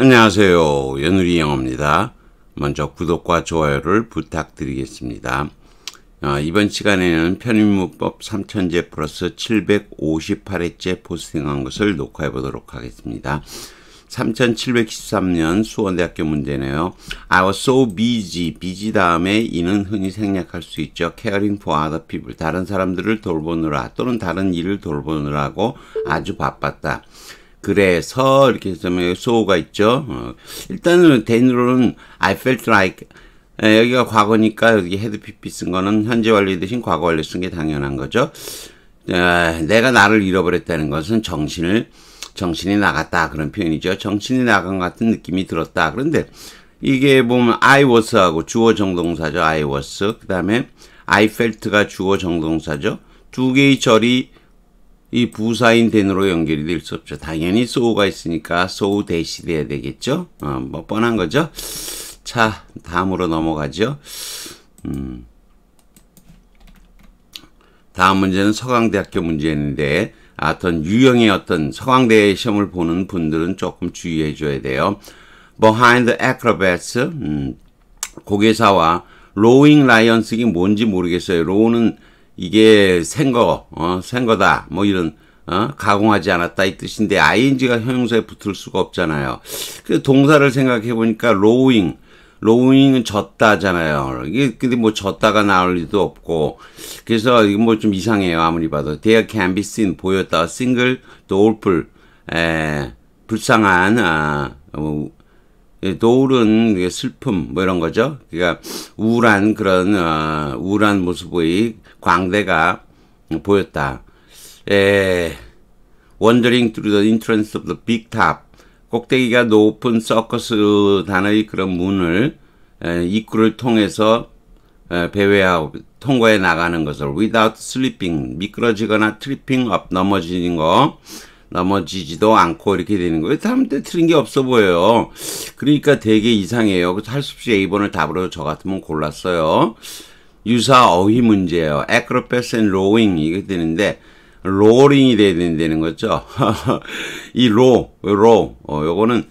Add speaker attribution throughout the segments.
Speaker 1: 안녕하세요. 연우리 영어입니다. 먼저 구독과 좋아요를 부탁드리겠습니다. 아, 이번 시간에는 편입문법 3000제 플러스 758회째 포스팅한 것을 녹화해 보도록 하겠습니다. 3713년 수원대학교 문제네요. I was so busy. busy 다음에 이는 흔히 생략할 수 있죠. caring for other people. 다른 사람들을 돌보느라 또는 다른 일을 돌보느라고 아주 바빴다. 그래서 이렇게 되면 소가 호 있죠. 어, 일단은 대인으로는 I felt like 에, 여기가 과거니까 여기 헤드 PP 쓴 거는 현재 완료 대신 과거 완료 쓴 게 당연한 거죠. 에, 내가 나를 잃어버렸다는 것은 정신을 정신이 나갔다 그런 표현이죠. 정신이 나간 같은 느낌이 들었다. 그런데 이게 보면 I was하고 주어 정동사죠. I was. 그 다음에 I felt가 주어 정동사죠. 두 개의 절이 이 부사인 된으로 연결이 될 수 없죠. 당연히 so가 있으니까 so 대시 돼야 되겠죠. 어, 뭐 뻔한 거죠. 자, 다음으로 넘어가죠. 음. 다음 문제는 서강대학교 문제인데 어떤 유형의 어떤 서강대 시험을 보는 분들은 조금 주의해 줘야 돼요. Behind the Acrobats, 음, 고개사와 로잉 라이언스가 뭔지 모르겠어요. 로우는 이게 생거, 어, 생거다, 뭐 이런, 어, 가공하지 않았다 이 뜻인데, ing가 형용사에 붙을 수가 없잖아요. 그 동사를 생각해 보니까 로 o w i n 로잉은 졌다잖아요. 이게 근데 뭐 졌다가 나올 리도 없고 그래서 이거 뭐 좀 이상해요. 아무리 봐도 t h e can be seen 보였다. single, d o 불 에, 불쌍한 아, 어, 예, 노을은 슬픔 뭐 이런 거죠. 그러니까 우울한 그런 어, 우울한 모습의 광대가 보였다. 에, 예, wandering through the entrance of the big top. 꼭대기가 높은 서커스 단의 그런 문을 에, 예, 입구를 통해서 에, 배회하고 통과해 나가는 것을 without slipping 미끄러지거나 tripping up 넘어지는 거 넘어지지도 않고 이렇게 되는 거예요. 다음때 틀린 게 없어 보여요. 그러니까 되게 이상해요. 그래서 할 수 없이 A번을 답으로 저 같으면 골랐어요. 유사 어휘 문제예요. acrobats and rowing 이게 되는데 로링이 돼야 되는 거죠. 이 로, 로, 어, 요거는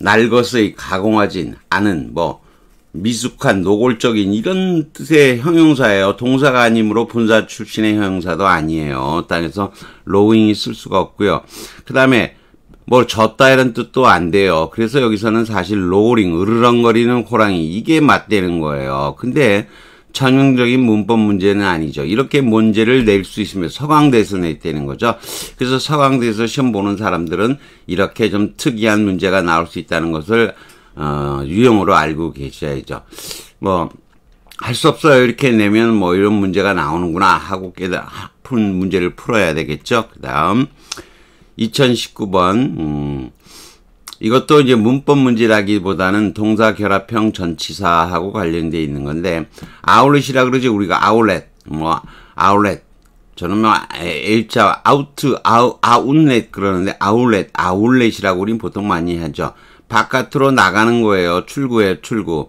Speaker 1: 날것의 가공하진 않은 뭐 미숙한, 노골적인 이런 뜻의 형용사예요. 동사가 아니므로 분사 출신의 형용사도 아니에요. 따라서 로잉이 쓸 수가 없고요. 그 다음에 뭐 졌다 이런 뜻도 안 돼요. 그래서 여기서는 사실 로링, 으르렁거리는 호랑이 이게 맞대는 거예요. 근데 전형적인 문법 문제는 아니죠. 이렇게 문제를 낼 수 있으면 서강대에서 낼때는 거죠. 그래서 서강대에서 시험 보는 사람들은 이렇게 좀 특이한 문제가 나올 수 있다는 것을 어, 유형으로 알고 계셔야죠. 뭐, 할 수 없어요. 이렇게 내면 뭐 이런 문제가 나오는구나 하고 깨달, 아픈 문제를 풀어야 되겠죠. 그 다음, 2019번, 음, 이것도 이제 문법 문제라기보다는 동사 결합형 전치사하고 관련돼 있는 건데, 아울렛이라 그러지, 우리가 아울렛, 뭐, 아울렛, 저는 뭐 H자 아우트 아우 아웃렛 그러는데 아울렛 아울렛이라고 우린 보통 많이 하죠. 바깥으로 나가는 거예요. 출구에 출구.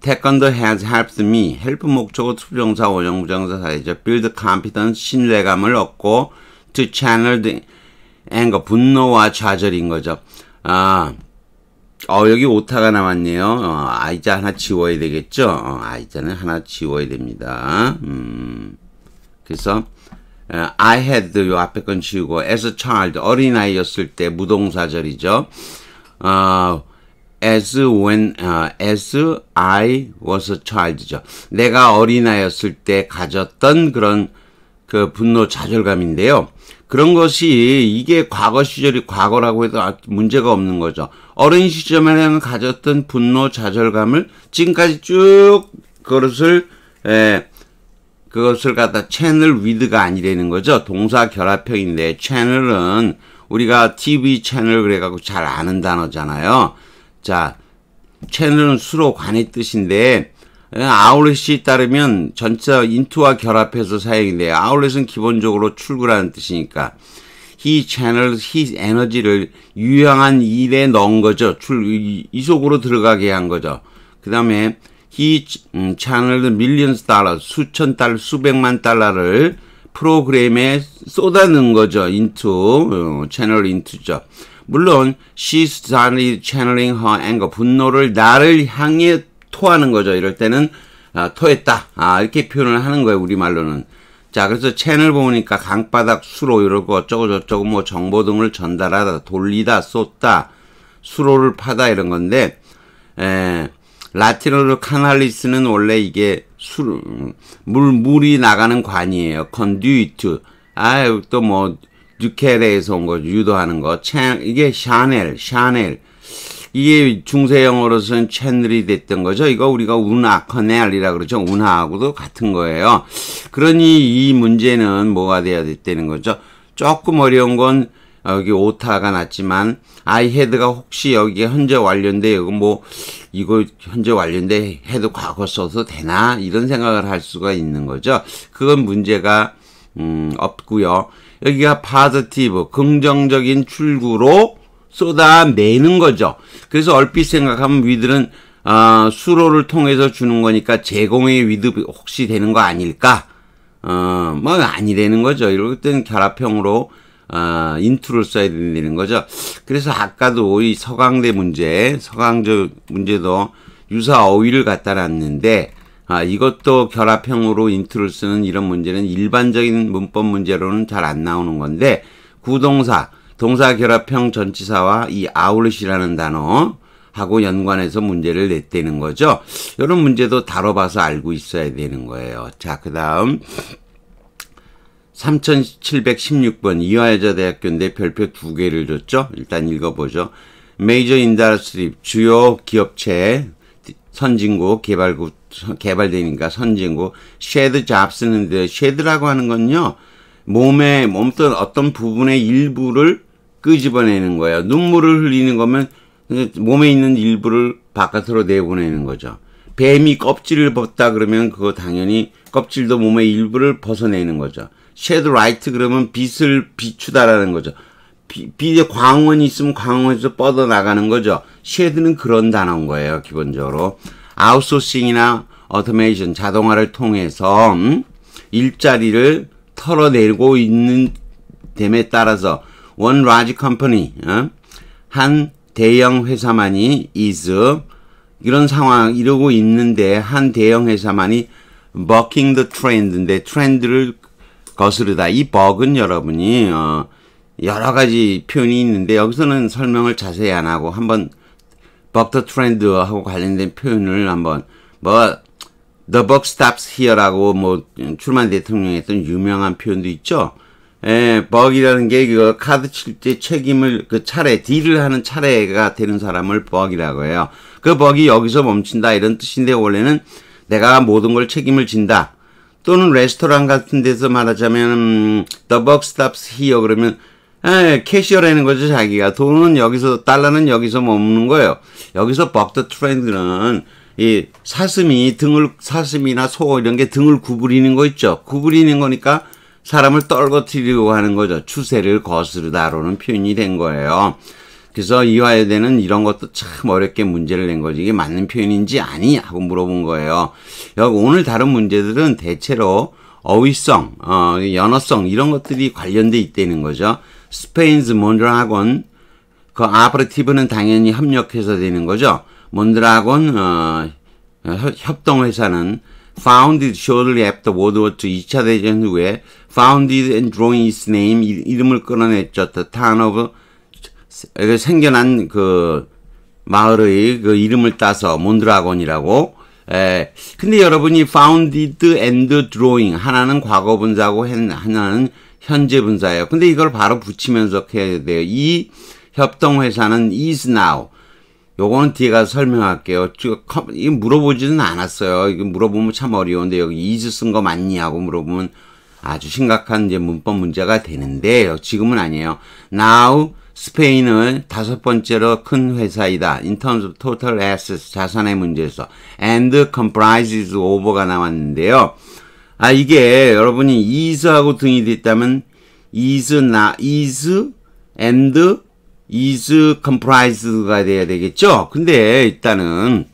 Speaker 1: 태권도 has helped me. help 목적어 투부정사 원형부정사 사이죠. build confidence 신뢰감을 얻고 to channel the anger 분노와 좌절인 거죠. 아, 어 여기 오타가 남았네요. 어, 아이자 하나 지워야 되겠죠. 어, 아이자는 하나 지워야 됩니다. 음, 그래서 어, I had 요 앞에 건 지우고 as a child 어린아이였을 때 무동사절이죠. 어, as when 어, as I was a child죠. 내가 어린아이였을 때 가졌던 그런 그 분노 좌절감인데요. 그런 것이 이게 과거 시절이 과거라고 해도 아, 문제가 없는 거죠. 어린 시절에 가졌던 분노 좌절감을 지금까지 쭉 그것을 에, 예, 그것을 갖다 채널 위드가 아니라는 거죠. 동사 결합형인데 채널은 우리가 TV 채널 그래갖고 잘 아는 단어잖아요. 자, 채널은 수로 관의 뜻인데 예, 아울렛이 따르면 전체 인투와 결합해서 사용인데 아울렛은 기본적으로 출구라는 뜻이니까 히 채널, 히 에너지를 유용한 일에 넣은 거죠. 출, 이 속으로 들어가게 한 거죠. 그 다음에 히 음, 채널은 밀리언스 달러, 수천 달러, 수백만 달러를 프로그램에 쏟아는 거죠. into 어, 채널 into죠. 물론 she started channeling her anger 분노를 나를 향해 토하는 거죠. 이럴 때는 아, 토했다. 아, 이렇게 표현을 하는 거예요. 우리말로는. 자, 그래서 채널 보니까 강바닥 수로 이러고 어쩌고 저쩌고 뭐 정보 등을 전달하다, 돌리다, 쏟다, 수로를 파다 이런 건데 에, 라틴어로 카날리스는 원래 이게 술, 물, 물이 나가는 관이에요. 컨듀이트. 아유, 또 뭐, 듀케에서온 거, 유도하는 거. 차, 이게 샤넬, 샤넬. 이게 중세 영어로서는 채널이 됐던 거죠. 이거 우리가 운하, 커넬이라 그러죠. 운하하고도 같은 거예요. 그러니 이 문제는 뭐가 돼야 됐다는 거죠. 조금 어려운 건 아, 여기 오타가 났지만 아이 헤드가 혹시 여기에 현재 완료인데 이거 뭐 이거 현재 완료인데 해도 과거 써도 되나 이런 생각을 할 수가 있는 거죠. 그건 문제가 음, 없고요. 여기가 파 o 티브 긍정적인 출구로 쏟아내는 거죠. 그래서 얼핏 생각하면 위들은 어, 수로를 통해서 주는 거니까 제공의 위드 혹시 되는 거 아닐까? 어, 뭐 아니 되는 거죠. 이럴 땐 결합형으로 아, 인투를 써야 되는 거죠. 그래서 아까도 이 서강대 문제, 서강대 문제도 유사 어휘를 갖다 놨는데 아, 이것도 결합형으로 인투를 쓰는 이런 문제는 일반적인 문법 문제로는 잘 안 나오는 건데 구동사, 동사 결합형 전치사와 이 아울렛이라는 단어 하고 연관해서 문제를 냈대는 거죠. 이런 문제도 다뤄봐서 알고 있어야 되는 거예요. 자, 그 다음 3716번 이화여자대학교인데 별표 두 개를 줬죠. 일단 읽어보죠. 메이저 인더스트리 주요 기업체 선진국 개발국 개발되니까 선진국 쉐드 잡스는데 쉐드라고 하는 건요 몸에 몸던 어떤 부분의 일부를 끄집어내는 거예요. 눈물을 흘리는 거면 몸에 있는 일부를 바깥으로 내보내는 거죠. 뱀이 껍질을 벗다 그러면 그거 당연히 껍질도 몸의 일부를 벗어내는 거죠. 쉐드 라이트 그러면 빛을 비추다라는 거죠. 비, 빛에 광원이 있으면 광원에서 뻗어나가는 거죠. 쉐드는 그런 단어인 거예요, 기본적으로. 아웃소싱이나 어토메이션, 자동화를 통해서 음? 일자리를 털어내고 있는 됨에 따라서 원 라지 컴퍼니, 한 대형 회사만이 is 이런 상황 이러고 있는데 한 대형 회사만이 bucking the trend인데 트렌드를 거스르다. 이 버그는 여러분이 어, 여러 가지 표현이 있는데 여기서는 설명을 자세히 안 하고 한번 버터 트렌드하고 관련된 표현을 한번 뭐 The buck stops here라고 뭐 출만 대통령이 했던 유명한 표현도 있죠. 에 예, 버이라는 게그 카드 칠 때 책임을 그 차례 딜을 하는 차례가 되는 사람을 버이라고 해요. 그 버이 여기서 멈춘다 이런 뜻인데 원래는 내가 모든 걸 책임을 진다. 또는 레스토랑 같은 데서 말하자면 음, the buck stops here 그러면 에, 캐시어라는 거죠 자기가 돈은 여기서 달러는 여기서 머무는 거예요. 여기서 buck the trend는 이 사슴이 등을 사슴이나 소 이런 게 등을 구부리는 거 있죠. 구부리는 거니까 사람을 떨거뜨리려고 하는 거죠. 추세를 거스르다로는 표현이 된 거예요. 그래서 이화여대는 이런 것도 참 어렵게 문제를 낸 거지. 이게 맞는 표현인지 아니? 하고 물어본 거예요. 여기 오늘 다른 문제들은 대체로 어휘성, 어, 연어성 이런 것들이 관련돼 있다는 거죠. 스페인즈 몬드라곤 그 아프리티브는 당연히 협력해서 되는 거죠. 몬드라곤 어, 협동회사는 founded shortly after World War II 2차 대전 후에 founded and drawing its name 이름을 끌어냈죠. The town of 그 생겨난 그 마을의 그 이름을 따서 몬드라곤이라고. 에, 예. 근데 여러분이 founded and drawing 하나는 과거 분사고 하나는 현재 분사예요. 근데 이걸 바로 붙이면서 해야 돼요. 이 협동회사는 is now. 요거는 뒤에 가서 설명할게요. 이 물어보지는 않았어요. 이거 물어보면 참 어려운데 여기 is 쓴 거 맞냐고 물어보면 아주 심각한 이제 문법 문제가 되는데 지금은 아니에요. now 스페인은 다섯 번째로 큰 회사이다. In terms of total assets, 자산의 문제에서. and comprises over가 나왔는데요. 아, 이게 여러분이 is하고 등이 됐다면 is, 나, is, and, is comprised가 돼야 되겠죠? 근데 일단은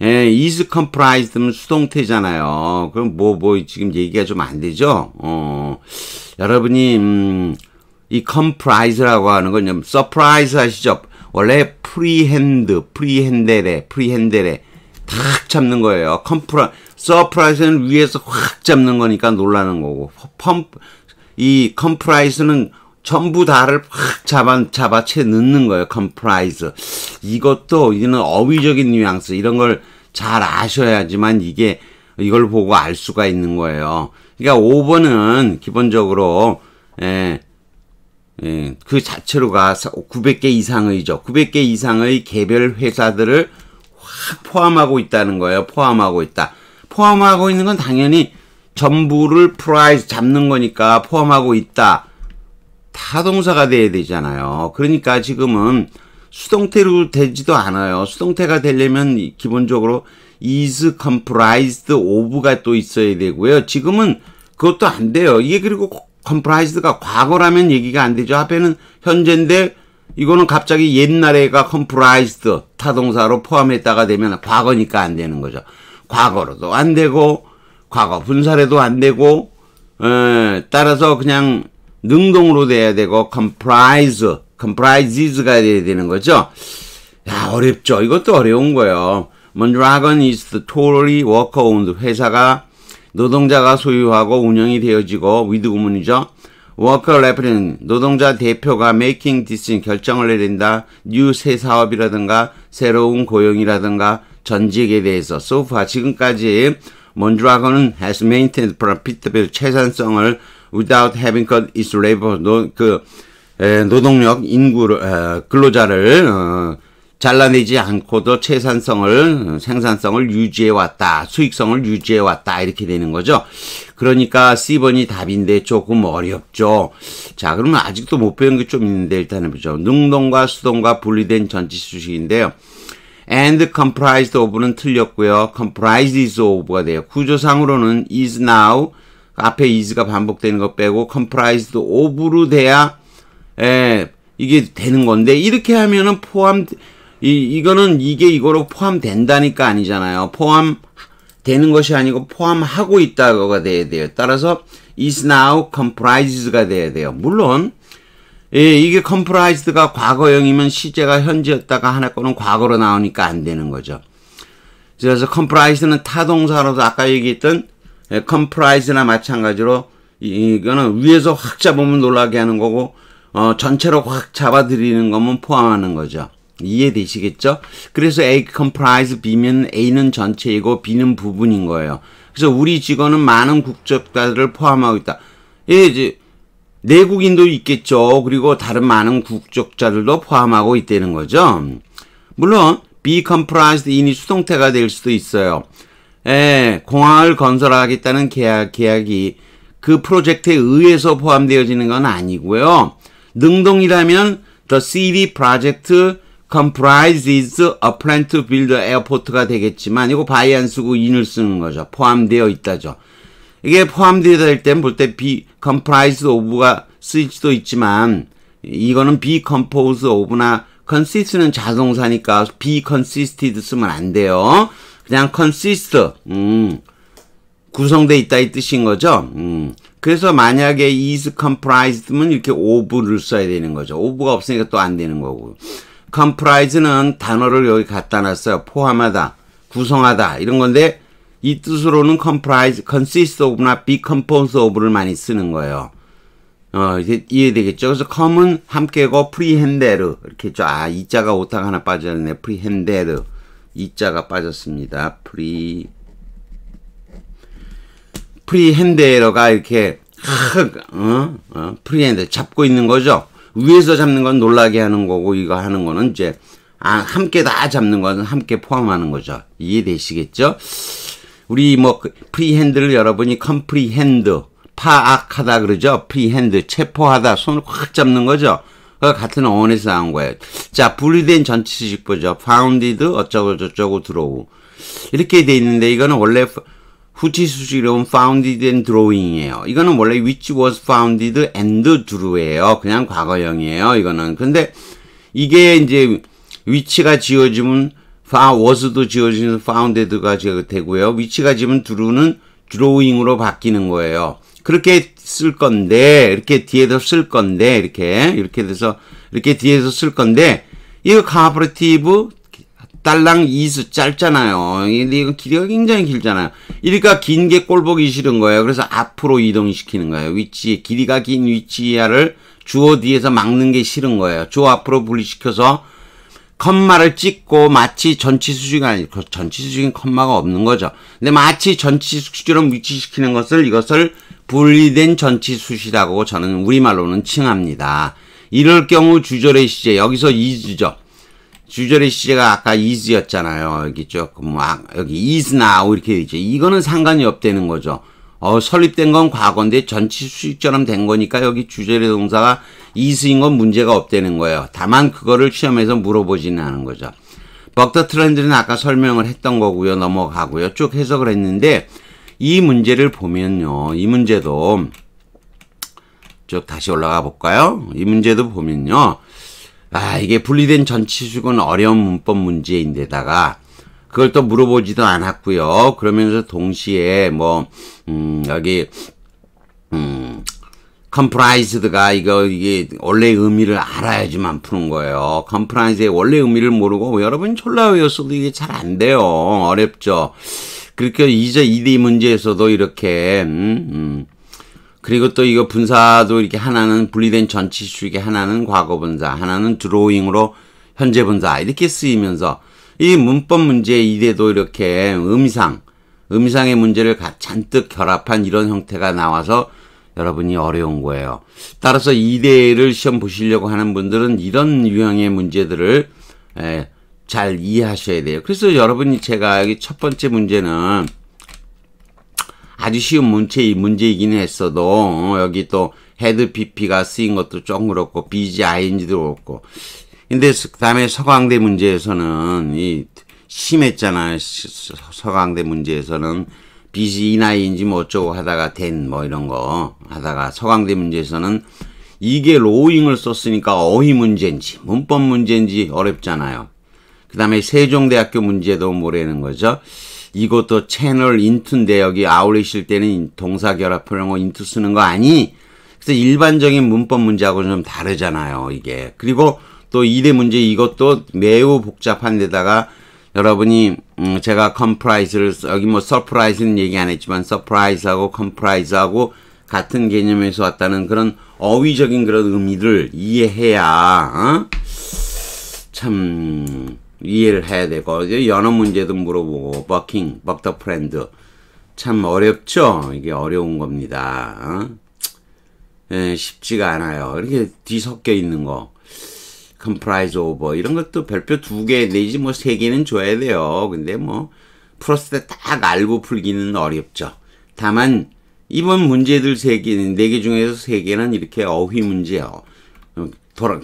Speaker 1: 예, is comprised면 수동태잖아요. 그럼 뭐, 뭐, 지금 얘기가 좀 안 되죠? 어, 여러분이, 음, 이 comprise라고 하는 건 surprise 아시죠? 원래 프리핸드, 프리핸델에, 프리핸델에 탁 잡는 거예요. 컴프라, 서프라이즈는 위에서 확 잡는 거니까 놀라는 거고, 펌프, 이 컴프라이즈는 전부 다를 확 잡아, 잡아채 넣는 거예요. 컴프라이즈. 이것도 이는 어휘적인 뉘앙스, 이런 걸 잘 아셔야지만 이게, 이걸 보고 알 수가 있는 거예요. 그러니까 5번은 기본적으로, 에, 예, 예, 그 자체로가 900개 이상의죠. 900개 이상의 개별 회사들을 확 포함하고 있다는 거예요. 포함하고 있다. 포함하고 있는 건 당연히 전부를 프라이즈 잡는 거니까 포함하고 있다. 타동사가 돼야 되잖아요. 그러니까 지금은 수동태로 되지도 않아요. 수동태가 되려면 기본적으로 is comprised of가 또 있어야 되고요. 지금은 그것도 안 돼요. 이게 그리고 컴프라이즈가 과거라면 얘기가 안 되죠. 앞에는 현재인데 이거는 갑자기 옛날에가 컴프라이즈 타동사로 포함했다가 되면 과거니까 안 되는 거죠. 과거로도 안 되고 과거 분사래도 안 되고 에, 따라서 그냥 능동으로 돼야 되고 comprise, comprises가 돼야 되는 거죠. 야 어렵죠. 이것도 어려운 거예요. Mondragon is the totally worker-owned 회사가 노동자가 소유하고 운영이 되어지고 위드구문이죠. 워커 레퍼런 노동자 대표가 메이킹 디스 결정을 내린다. 뉴새 사업이라든가 새로운 고용이라든가 전직에 대해서 so far 지금까지 몬드라건은 has maintained profitable 채산성을 without having cut its labor 노, 그 에, 노동력 인구를 에, 근로자를 어, 잘라내지 않고도 채산성을 생산성을 유지해 왔다. 수익성을 유지해 왔다. 이렇게 되는 거죠. 그러니까 C번이 답인데 조금 어렵죠. 자, 그러면 아직도 못 배운 게 좀 있는데 일단은 보죠. 능동과 수동과 분리된 전치 수식인데요. and comprised of는 틀렸고요. comprises of가 돼요. 구조상으로는 is now 앞에 is가 반복되는 거 빼고 comprised of로 돼야 에, 예, 이게 되는 건데 이렇게 하면은 포함 이, 이거는 이게 이거로 포함된다니까 아니잖아요. 포함되는 것이 아니고 포함하고 있다가 고 돼야 돼요. 따라서 is now comprises가 돼야 돼요. 물론 예, 이게 comprised가 과거형이면 시제가 현재였다가 하나 거는 과거로 나오니까 안 되는 거죠. 그래서 comprised는 타동사로서 아까 얘기했던 예, comprise나 마찬가지로 이거는 위에서 확 잡으면 놀라게 하는 거고 어, 전체로 확 잡아들이는 거면 포함하는 거죠. 이해되시겠죠? 그래서 A comprise B면 A는 전체이고 B는 부분인 거예요. 그래서 우리 직원은 많은 국적자들을 포함하고 있다. 예, 이제 내국인도 있겠죠. 그리고 다른 많은 국적자들도 포함하고 있다는 거죠. 물론 be comprised in이 수동태가 될 수도 있어요. 예, 공항을 건설하겠다는 계약, 계약이 그 프로젝트에 의해서 포함되어지는 건 아니고요. 능동이라면 the city project comprises a plan to build an airport가 되겠지만 이거 by 안 쓰고 in을 쓰는 거죠. 포함되어 있다죠. 이게 포함되어 될 때는 볼때 be comprised of가 쓰일 수도 있지만 이거는 be composed of나 consist는 자동사니까 be consisted 쓰면 안 돼요. 그냥 consist 음, 구성돼 있다 이 뜻인 거죠. 음. 그래서 만약에 is comprised면 이렇게 of를 써야 되는 거죠. of가 없으니까 또 안 되는 거고. comprise는 단어를 여기 갖다 놨어요. 포함하다, 구성하다 이런 건데 이 뜻으로는 comprise, consist of나 be composed of를 많이 쓰는 거예요. 어, 이제 이해되겠죠? 그래서 com은 함께고 prehended 이렇게 했죠. 아, 이 자가 오타가 하나 빠졌네. prehended 이 자가 빠졌습니다. pre 프리핸드에러가 이렇게 흑, 어? 어? 프리핸드 잡고 있는 거죠. 위에서 잡는 건 놀라게 하는 거고 이거 하는 거는 이제 아, 함께 다 잡는 것은 함께 포함하는 거죠. 이해되시겠죠? 우리 뭐 그 프리핸드를 여러분이 컴프리핸드 파악하다 그러죠. 프리핸드 체포하다 손을 확 잡는 거죠. 그 같은 어원에서 나온 거예요. 자, 분리된 전치수직보죠. 파운디드 어쩌고 저쩌고 들어오. 이렇게 돼 있는데 이거는 원래 후치 수식로론 founded and drawing이에요. 이거는 원래 which was founded and drew예요. 그냥 과거형이에요. 이거는. 근데 이게 이제 위치가 지어지면 was도 지어지면 founded가 되고요. 위치가 지면 drew는 drawing으로 바뀌는 거예요. 그렇게 쓸 건데 이렇게 뒤에서 쓸 건데 이렇게 이렇게 돼서 이렇게 뒤에서 쓸 건데 이 cooperative 딸랑 이수 짧잖아요. 이건 길이가 굉장히 길잖아요. 그러니까 긴게 꼴보기 싫은 거예요. 그래서 앞으로 이동시키는 거예요. 위치, 길이가 긴 위치 이하를 주어 뒤에서 막는 게 싫은 거예요. 주 앞으로 분리시켜서 컴마를 찍고 마치 전치 수식이 아니고 그 전치 수식인 컴마가 없는 거죠. 근데 마치 전치 수식처럼 위치시키는 것을 이것을 분리된 전치 수식이라고 저는 우리말로는 칭합니다. 이럴 경우 주절의 시제 여기서 이주죠. 주저리 시제가 아까 is였잖아요. 여기 조금 막 여기 is now 이렇게 되죠. 이거는 상관이 없다는 거죠. 어, 설립된 건 과거인데 전치 수식처럼 된 거니까 여기 주저리 동사가 is인 건 문제가 없다는 거예요. 다만 그거를 시험에서 물어보지는 않은 거죠. 벅터 트렌드는 아까 설명을 했던 거고요. 넘어가고요. 쭉 해석을 했는데 이 문제를 보면요. 이 문제도 쭉 다시 올라가 볼까요? 이 문제도 보면요. 아, 이게 분리된 전치수건 어려운 문법 문제인데다가 그걸 또 물어보지도 않았고요. 그러면서 동시에 뭐 음, 여기 음, 컴프라이즈드가 이거 이게 원래 의미를 알아야지만 푸는 거예요. 컴프라이즈의 원래 의미를 모르고 여러분 졸라 외웠어도 이게 잘 안 돼요. 어렵죠. 그렇게 이제 2대 문제에서도 이렇게 음, 음. 그리고 또 이거 분사도 이렇게 하나는 분리된 전치식의 하나는 과거 분사, 하나는 드로잉으로 현재 분사 이렇게 쓰이면서 이 문법 문제 이대도 이렇게 음상, 음상의 문제를 잔뜩 결합한 이런 형태가 나와서 여러분이 어려운 거예요. 따라서 이대를 시험 보시려고 하는 분들은 이런 유형의 문제들을 에, 잘 이해하셔야 돼요. 그래서 여러분이 제가 여기 첫 번째 문제는 아주 쉬운 문제, 문제이긴 했어도 어, 여기 또 헤드 PP가 쓰인 것도 조금 그렇고 BG, ING도 그렇고 근데 그 다음에 서강대 문제에서는 이 심했잖아요. 서강대 문제에서는 BG 이나이인지 뭐 어쩌고 하다가 된 뭐 이런 거 하다가 서강대 문제에서는 이게 로잉을 썼으니까 어휘 문제인지 문법 문제인지 어렵잖아요. 그 다음에 세종대학교 문제도 모르는 거죠. 이것도 채널 인투인데 여기 아울리실 때는 동사 결합 표현하고 인투 쓰는 거 아니? 그래서 일반적인 문법 문제하고는 좀 다르잖아요, 이게. 그리고 또 2대 문제 이것도 매우 복잡한 데다가 여러분이 음 제가 컴프라이즈를 여기 뭐 서프라이즈는 얘기 안 했지만 서프라이즈하고 컴프라이즈하고 같은 개념에서 왔다는 그런 어휘적인 그런 의미를 이해해야 어? 참 이해를 해야 되고 연어 문제도 물어보고 버킹, 버터 프렌드 참 어렵죠. 이게 어려운 겁니다. 어? 예, 쉽지가 않아요. 이렇게 뒤섞여 있는 거. 컴프라이즈 오버 이런 것도 별표 두개 내지 뭐 세 개는 줘야 돼요. 근데 뭐 풀었을 때딱 알고 풀기는 어렵죠. 다만 이번 문제들 세 개, 네 개 중에서 세 개는 이렇게 어휘 문제요.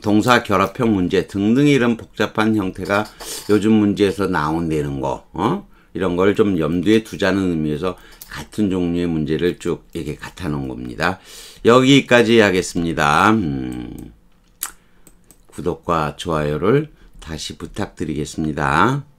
Speaker 1: 동사 결합형 문제 등등 이런 복잡한 형태가 요즘 문제에서 나온다는 거, 어? 이런 걸 좀 염두에 두자는 의미에서 같은 종류의 문제를 쭉 이렇게 갖다 놓은 겁니다. 여기까지 하겠습니다. 음, 구독과 좋아요를 다시 부탁드리겠습니다.